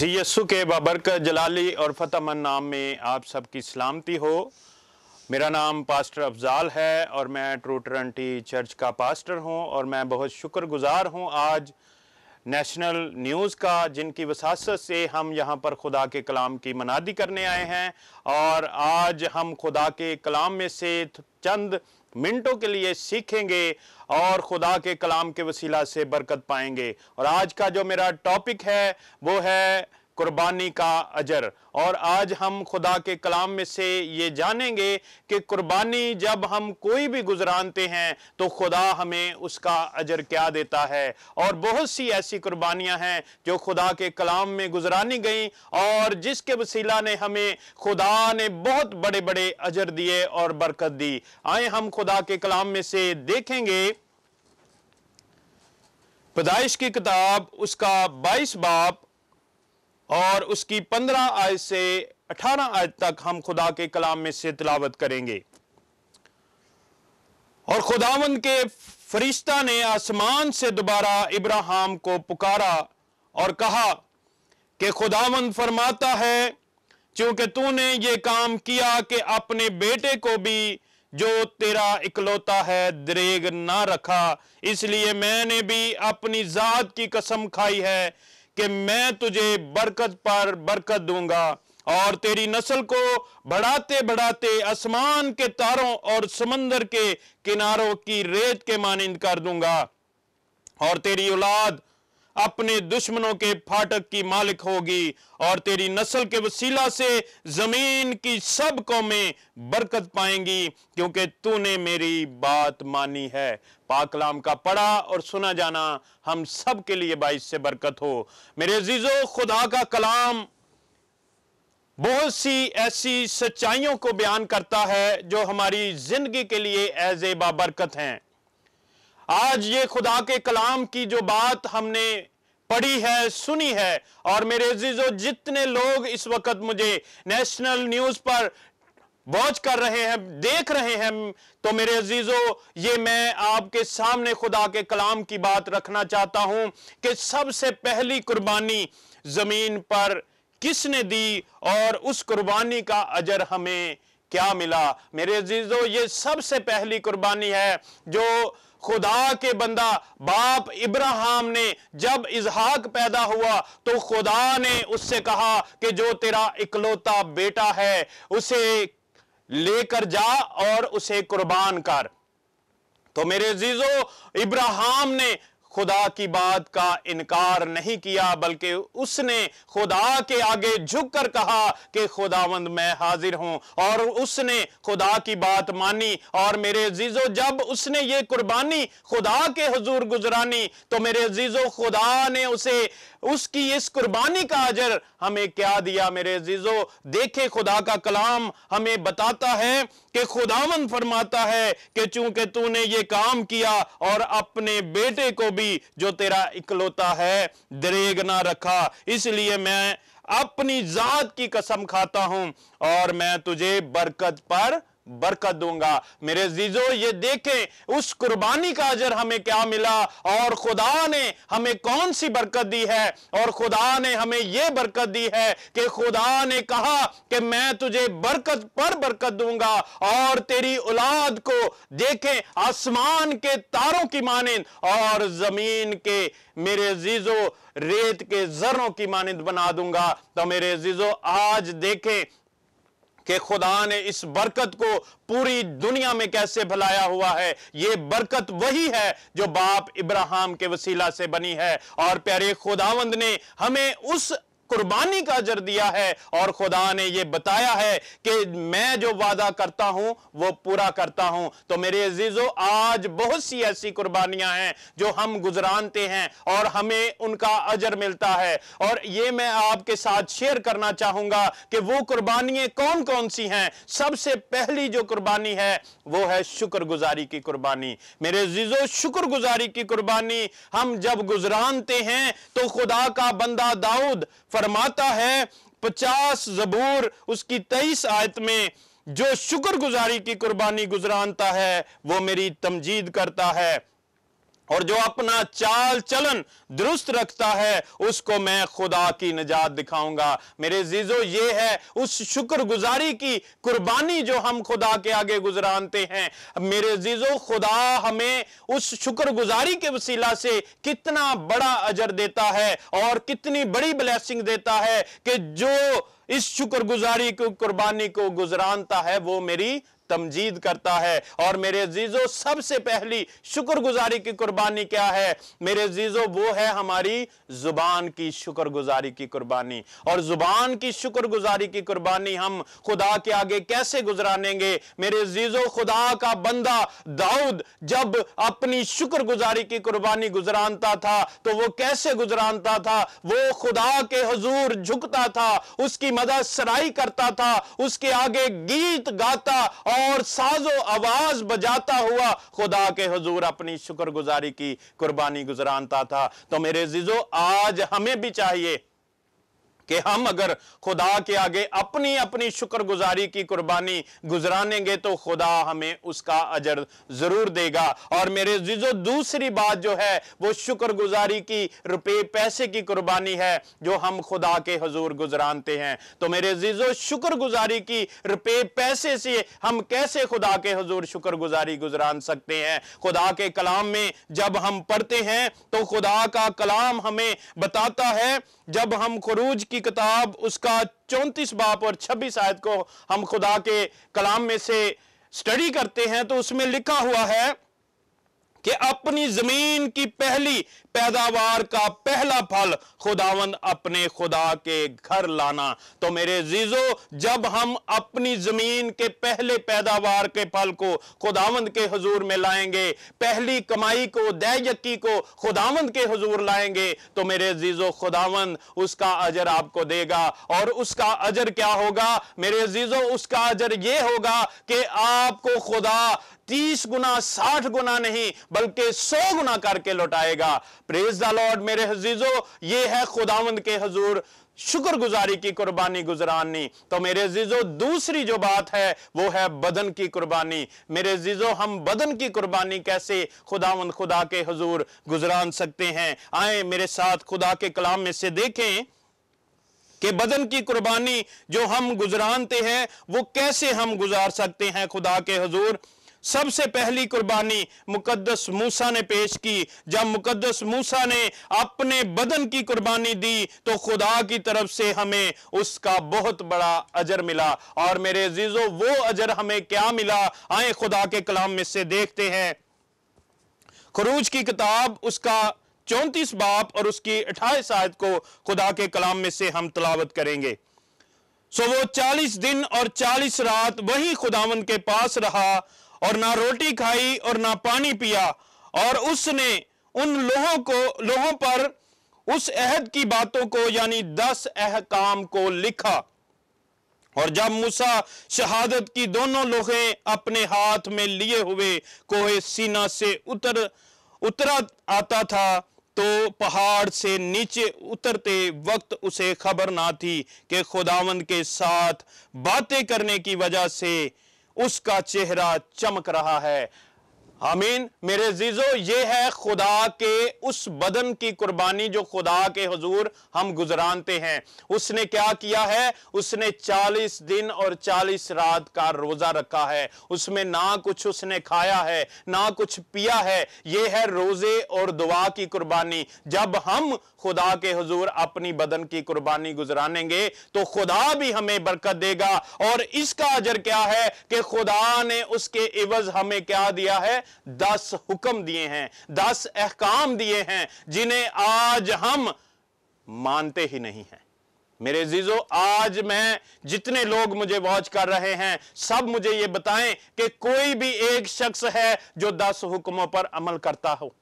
मसीह यस्सु के बाबरकत जलाली और फतहमन नाम में आप सबकी सलामती हो मेरा नाम पास्टर अफजाल है और मैं ट्रूटरंटी चर्च का पास्टर हूं और मैं बहुत शुक्रगुजार हूं आज नेशनल न्यूज़ का जिनकी वसासत से हम यहाँ पर खुदा के कलाम की मनादी करने आए हैं और आज हम खुदा के कलाम में से चंद मिनटों के लिए सीखेंगे और खुदा के कलाम के वसीला से बरकत पाएंगे और आज का जो मेरा टॉपिक है वो है कुर्बानी का अजर और आज हम खुदा के कलाम में से ये जानेंगे कि कुर्बानी जब हम कोई भी गुजरानते हैं तो खुदा हमें उसका अजर क्या देता है और बहुत सी ऐसी कुर्बानियां हैं जो खुदा के कलाम में गुजरानी गई और जिसके वसीला ने हमें खुदा ने बहुत बड़े बड़े अजर दिए और बरकत दी आए हम खुदा के कलाम में से देखेंगे पैदाइश की किताब उसका बाईस बाप और उसकी पंद्रह आय से अठारह आय तक हम खुदा के कलाम में से तिलावत करेंगे और खुदावंद के फरिश्ता ने आसमान से दोबारा इब्राहिम को पुकारा और कहा कि खुदावंद फरमाता है क्योंकि तूने ये काम किया कि अपने बेटे को भी जो तेरा इकलौता है दरेग ना रखा इसलिए मैंने भी अपनी जात की कसम खाई है कि मैं तुझे बरकत पर बरकत दूंगा और तेरी नस्ल को बढ़ाते बढ़ाते आसमान के तारों और समंदर के किनारों की रेत के मानिंद कर दूंगा और तेरी औलाद अपने दुश्मनों के फाटक की मालिक होगी और तेरी नस्ल के वसीला से जमीन की सब कौमें बरकत पाएंगी क्योंकि तूने मेरी बात मानी है पाकलाम का पढ़ा और सुना जाना हम सब के लिए बाइस से बरकत हो मेरे अजीजो खुदा का कलाम बहुत सी ऐसी सच्चाइयों को बयान करता है जो हमारी जिंदगी के लिए एज ए बाबरकत हैं आज ये खुदा के कलाम की जो बात हमने पढ़ी है सुनी है और मेरे अजीजों जितने लोग इस वक्त मुझे नेशनल न्यूज पर वॉच कर रहे हैं देख रहे हैं तो मेरे अजीजों ये मैं आपके सामने खुदा के कलाम की बात रखना चाहता हूं कि सबसे पहली कुर्बानी जमीन पर किसने दी और उस कुर्बानी का अजर हमें क्या मिला मेरे अजीजों ये सबसे पहली कुर्बानी है जो खुदा के बंदा बाप इब्राहिम ने जब इजहाक पैदा हुआ तो खुदा ने उससे कहा कि जो तेरा इकलौता बेटा है उसे लेकर जा और उसे कुर्बान कर तो मेरे जीजो इब्राहिम ने खुदा की बात का इनकार नहीं किया बल्कि उसने खुदा के आगे झुककर कहा कि खुदावंद मैं हाजिर हूं और उसने खुदा की बात मानी और मेरे जीजो जब उसने ये कुर्बानी खुदा के हजूर गुजरानी तो मेरे जीजो खुदा ने उसे उसकी इस कुर्बानी का अजर हमें क्या दिया मेरे जीजो देखे खुदा का कलाम हमें बताता है कि खुदावंद फरमाता है कि चूंकि तूने ये काम किया और अपने बेटे को भी जो तेरा इकलौता है दरेग ना रखा इसलिए मैं अपनी जात की कसम खाता हूं और मैं तुझे बरकत पर बरकत दूंगा मेरे जीजो ये देखें उस कुर्बानी का अजर हमें क्या मिला और खुदा ने हमें कौन सी बरकत दी है और खुदा ने हमें यह बरकत दी है कि खुदा ने कहा कि मैं तुझे बरकत पर बरकत दूंगा और तेरी औलाद को देखें आसमान के तारों की मानंद और जमीन के मेरे जीजो रेत के जरों की मानंद बना दूंगा तो मेरे जीजो आज देखें कि खुदा ने इस बरकत को पूरी दुनिया में कैसे भलाया हुआ है ये बरकत वही है जो बाप इब्राहिम के वसीला से बनी है और प्यारे खुदावंद ने हमें उस कुर्बानी का अजर दिया है और खुदा ने यह बताया है कि मैं जो वादा करता हूं वो पूरा करता हूं तो मेरे अजीजों आज बहुत सी ऐसी कुर्बानियां हैं जो हम गुजरानते हैं और हमें उनका अजर मिलता है और यह मैं आपके साथ शेयर करना चाहूंगा कि वो कुर्बानियां कौन कौन सी हैं सबसे पहली जो कुर्बानी है वो है शुक्रगुजारी की कुर्बानी मेरे जीजो शुक्रगुजारी की कुर्बानी हम जब गुजरानते हैं तो खुदा का बंदा दाऊद फरमाता है पचास जबूर उसकी तेईस आयत में जो शुक्रगुजारी की कुर्बानी गुजरानता है वो मेरी तमजीद करता है और जो अपना चाल चलन दुरुस्त रखता है उसको मैं खुदा की निजात दिखाऊंगा मेरे जीजो ये है उस शुक्रगुजारी की कुर्बानी जो हम खुदा के आगे गुजरानते हैं मेरे जीजो खुदा हमें उस शुक्रगुजारी के वसीला से कितना बड़ा अजर देता है और कितनी बड़ी ब्लेसिंग देता है कि जो इस शुक्रगुजारी की कुर्बानी को गुजरानता है वो मेरी तमजीद करता है और मेरे जीजो सबसे पहली शुक्रगुजारी की कुर्बानी क्या है मेरे जीजो वो है हमारी जुबान की शुक्रगुजारी की कुर्बानी और जुबान की शुक्रगुजारी की कुर्बानी हम खुदा के आगे कैसे गुजरानेंगे मेरे जीजो खुदा का बंदा दाऊद जब अपनी शुक्रगुजारी की कुर्बानी गुजरानता था तो वो कैसे गुजरानता था वो खुदा के हजूर झुकता था उसकी मदद सराई करता था उसके आगे गीत गाता और और साजो आवाज बजाता हुआ खुदा के हजूर अपनी शुक्रगुजारी की कुर्बानी गुजरानता था तो मेरे जिजो आज हमें भी चाहिए कि हम अगर खुदा के आगे अपनी अपनी शुक्रगुजारी की कुर्बानी गुजरानेंगे तो खुदा हमें उसका अजर जरूर देगा और मेरे जो दूसरी बात जो है वो शुक्रगुजारी की रुपये पैसे की कुर्बानी है जो हम खुदा के हजूर गुजरानते हैं तो मेरे जिजो शुक्रगुजारी की रुपये पैसे से हम कैसे खुदा के हजूर शुक्रगुजारी गुजरान सकते हैं खुदा के कलाम में जब हम पढ़ते हैं तो खुदा का कलाम हमें बताता है जब हम खरूज की किताब उसका चौंतीस बाप और छब्बीस आयत को हम खुदा के कलाम में से स्टडी करते हैं तो उसमें लिखा हुआ है कि अपनी जमीन की पहली पैदावार का पहला फल खुदावंद अपने खुदा के घर लाना तो मेरे जीजो जब हम अपनी जमीन के पहले पैदावार के फल को खुदावंद के हजूर में लाएंगे पहली कमाई को दैयकी को खुदावंद के हजूर लाएंगे तो मेरे जीजो खुदावंद उसका अजर आपको देगा और उसका अजर क्या होगा मेरे जीजो उसका अजर यह होगा कि आपको खुदा तीस गुना साठ गुना नहीं बल्कि सौ गुना करके लौटाएगा प्रेज द लॉर्ड मेरे हजीजो ये है खुदावंद के हजूर शुक्रगुजारी की कुर्बानी गुजरानी तो मेरे जीजो दूसरी जो बात है वो है बदन की कुर्बानी मेरे जीजो हम बदन की कुर्बानी कैसे खुदावंद खुदा के हजूर गुजरान सकते हैं आए मेरे साथ खुदा के कलाम में से देखें कि बदन की कुर्बानी जो हम गुजरानते हैं वो कैसे हम गुजार सकते हैं खुदा के हजूर सबसे पहली कुर्बानी मुकद्दस मूसा ने पेश की जब मुकद्दस मूसा ने अपने बदन की कुर्बानी दी तो खुदा की तरफ से हमें उसका बहुत बड़ा अजर मिला और मेरे अजीजों वो अजर हमें क्या मिला आए खुदा के कलाम में से देखते हैं खरूज की किताब उसका चौंतीस बाप और उसकी अठाईस आयत को खुदा के कलाम में से हम तलावत करेंगे सो वो चालीस दिन और चालीस रात वही खुदावन के पास रहा और ना रोटी खाई और ना पानी पिया और उसने उन लोगों को लोगों पर उस अहद की बातों को यानी दस अहकाम को लिखा और जब मूसा शहादत की दोनों लोहे अपने हाथ में लिए हुए कोहे सीना से उतर उतरा आता था तो पहाड़ से नीचे उतरते वक्त उसे खबर ना थी कि खुदावंद के साथ बातें करने की वजह से उसका चेहरा चमक रहा है आमीन मेरे जीजो ये है खुदा के उस बदन की कुर्बानी जो खुदा के हजूर हम गुजरानते हैं उसने क्या किया है उसने 40 दिन और 40 रात का रोजा रखा है उसमें ना कुछ उसने खाया है ना कुछ पिया है ये है रोजे और दुआ की कुर्बानी जब हम खुदा के हजूर अपनी बदन की कुर्बानी गुजरानेंगे तो खुदा भी हमें बरकत देगा और इसका अजर क्या है कि खुदा ने उसके इवज हमें क्या दिया है दस हुक्म दिए हैं दस अहकाम दिए हैं जिन्हें आज हम मानते ही नहीं हैं मेरे जीजो आज मैं जितने लोग मुझे वॉच कर रहे हैं सब मुझे ये बताएं कि कोई भी एक शख्स है जो दस हुक्मों पर अमल करता हो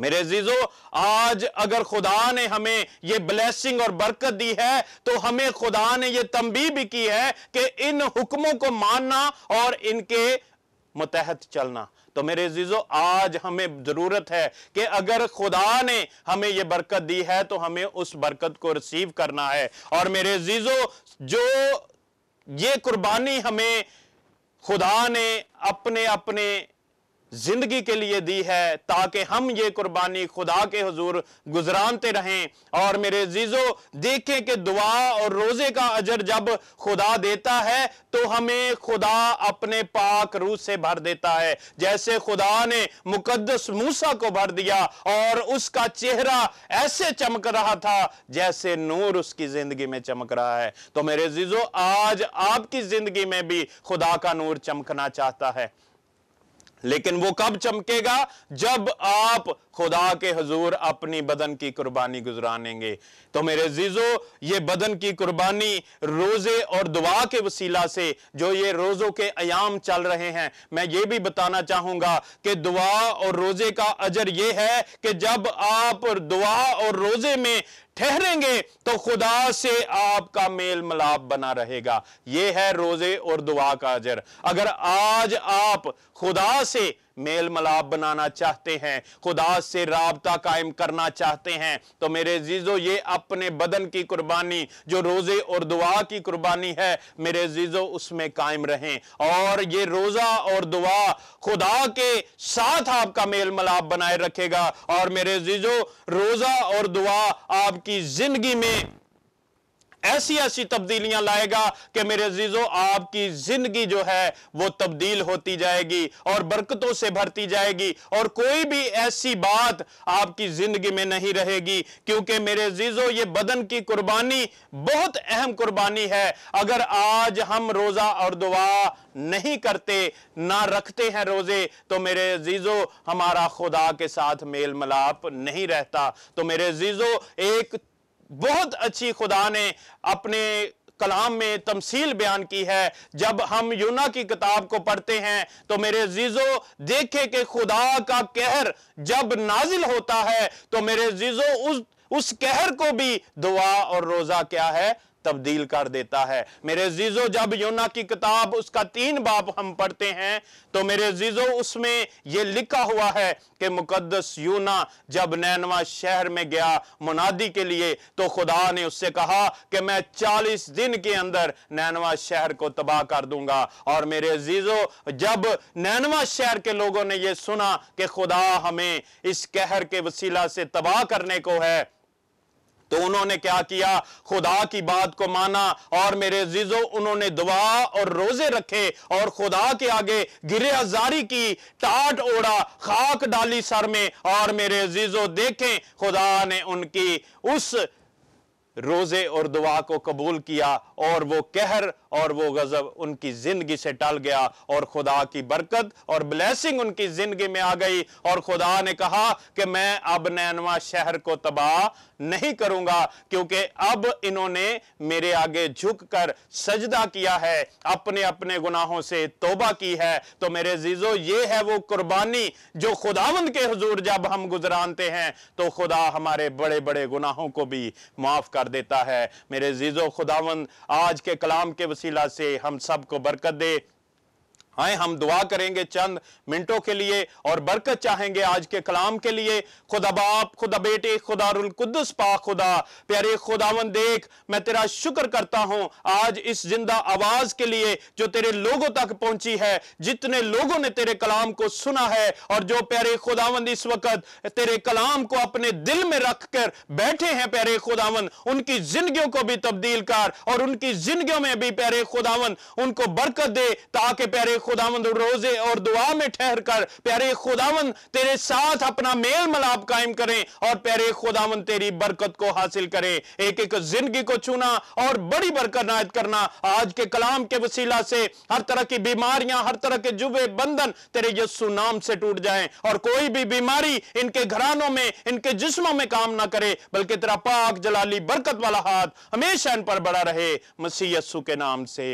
मेरे जीजो आज अगर खुदा ने हमें ये ब्लेसिंग और बरकत दी है तो हमें खुदा ने ये तंबी भी की है कि इन हुक्मों को मानना और इनके मुतहत चलना तो मेरे जीजो आज हमें ज़रूरत है कि अगर खुदा ने हमें यह बरकत दी है तो हमें उस बरकत को रिसीव करना है और मेरे जीजो जो ये कुर्बानी हमें खुदा ने अपने अपने जिंदगी के लिए दी है ताकि हम ये कुर्बानी खुदा के हजूर गुजरानते रहें और मेरे जीजो देखें कि दुआ और रोजे का अजर जब खुदा देता है तो हमें खुदा अपने पाक रूह से भर देता है जैसे खुदा ने मुकदस मूसा को भर दिया और उसका चेहरा ऐसे चमक रहा था जैसे नूर उसकी जिंदगी में चमक रहा है तो मेरे जीजो आज आपकी जिंदगी में भी खुदा का नूर चमकना चाहता है लेकिन वो कब चमकेगा जब आप खुदा के हजूर अपनी बदन की कुर्बानी गुजरानेंगे तो मेरे जीजो ये बदन की कुर्बानी रोजे और दुआ के वसीला से जो ये रोजों के अयाम चल रहे हैं मैं ये भी बताना चाहूंगा कि दुआ और रोजे का अजर ये है कि जब आप दुआ और रोजे में ठहरेंगे तो खुदा से आपका मेल मिलाप बना रहेगा यह है रोजे और दुआ का अजर अगर आज आप खुदा से मेल मलाप बनाना चाहते हैं खुदा से रबता कायम करना चाहते हैं तो मेरे जीजो ये अपने बदन की कुर्बानी जो रोजे और दुआ की कुर्बानी है मेरे जीजो उसमें कायम रहें और ये रोजा और दुआ खुदा के साथ आपका मेल मलाप बनाए रखेगा और मेरे जीजो रोजा और दुआ आपकी जिंदगी में ऐसी ऐसी तब्दीलियां लाएगा कि मेरे अजीजों आपकी जिंदगी जो है वो तब्दील होती जाएगी और बरकतों से भरती जाएगी और कोई भी ऐसी बात आपकी जिंदगी में नहीं रहेगी क्योंकि मेरे अजीजों ये बदन की कुर्बानी बहुत अहम कुर्बानी है अगर आज हम रोजा और दुआ नहीं करते ना रखते हैं रोजे तो मेरे अजीजों हमारा खुदा के साथ मेल मिलाप नहीं रहता तो मेरे अजीजों एक बहुत अच्छी खुदा ने अपने कलाम में तमसील बयान की है जब हम युना की किताब को पढ़ते हैं तो मेरे जीजो देखे कि खुदा का कहर जब नाजिल होता है तो मेरे जीजो उस उस कहर को भी दुआ और रोजा क्या है तब्दील कर देता है मेरे जीजो जब योना की किताब उसका तीन बाप हम पढ़ते हैं तो मेरे जीजो उसमें यह लिखा हुआ है कि मुकदस योना जब नैनवा शहर में गया मुनादी के लिए तो खुदा ने उससे कहा कि मैं चालीस दिन के अंदर नैनवा शहर को तबाह कर दूंगा और मेरे जीजो जब नैनवा शहर के लोगों ने यह सुना कि खुदा हमें इस कहर के वसीला से तबाह करने को है तो उन्होंने क्या किया खुदा की बात को माना और मेरे जीजो उन्होंने दुआ और रोजे रखे और खुदा के आगे गिरे हजारी की टाट ओढ़ा खाक डाली सर में और मेरे जिजो देखें खुदा ने उनकी उस रोजे और दुआ को कबूल किया और वो कहर और वो गजब उनकी जिंदगी से टल गया और खुदा की बरकत और ब्लैसिंग उनकी जिंदगी में आ गई और खुदा ने कहा कि मैं अब नैनवा शहर को तबाह नहीं करूंगा क्योंकि अब इन्होंने मेरे आगे झुककर सजदा किया है अपने अपने गुनाहों से तोबा की है तो मेरे जीजो ये है वो कुर्बानी जो खुदावंद के हजूर जब हम गुजरानते हैं तो खुदा हमारे बड़े बड़े गुनाहों को भी माफ कर देता है मेरे जीजो खुदावंद आज के कलाम के वसीला से हम सब को बरकत दे आए हम दुआ करेंगे चंद मिनटों के लिए और बरकत चाहेंगे आज के कलाम के लिए खुदा बाप खुदा बेटे खुदा रुलकुदस पा खुदा प्यारे खुदावन देख मैं तेरा शुक्र करता हूं आज इस जिंदा आवाज के लिए जो तेरे लोगों तक पहुंची है जितने लोगों ने तेरे कलाम को सुना है और जो प्यारे खुदावंद इस वक्त तेरे कलाम को अपने दिल में रखकर बैठे हैं प्यारे खुदावन उनकी जिंदगी को भी तब्दील कर और उनकी जिंदगी में भी प्यारे खुदावन उनको बरकत दे ताकि प्यारे खुदावंद रोजे और दुआ में ठहर कर प्यारे खुदावंद तेरे साथ अपना मेल मलाप कायम करें और प्यारे खुदावंद तेरी बरकत को हासिल करें एक एक जिंदगी को छूना और बड़ी बरकत नायत करना आज के कलाम के वसीला से हर तरह की बीमारियां हर तरह के जुबे बंधन तेरे यस्सु नाम से टूट जाए और कोई भी बीमारी इनके घरानों में इनके जिस्मों में काम ना करे बल्कि तेरा पाक जलाली बरकत वाला हाथ हमेशा इन पर बड़ा रहे मसीह यस्सु के नाम से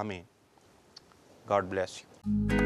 आमीन God bless you.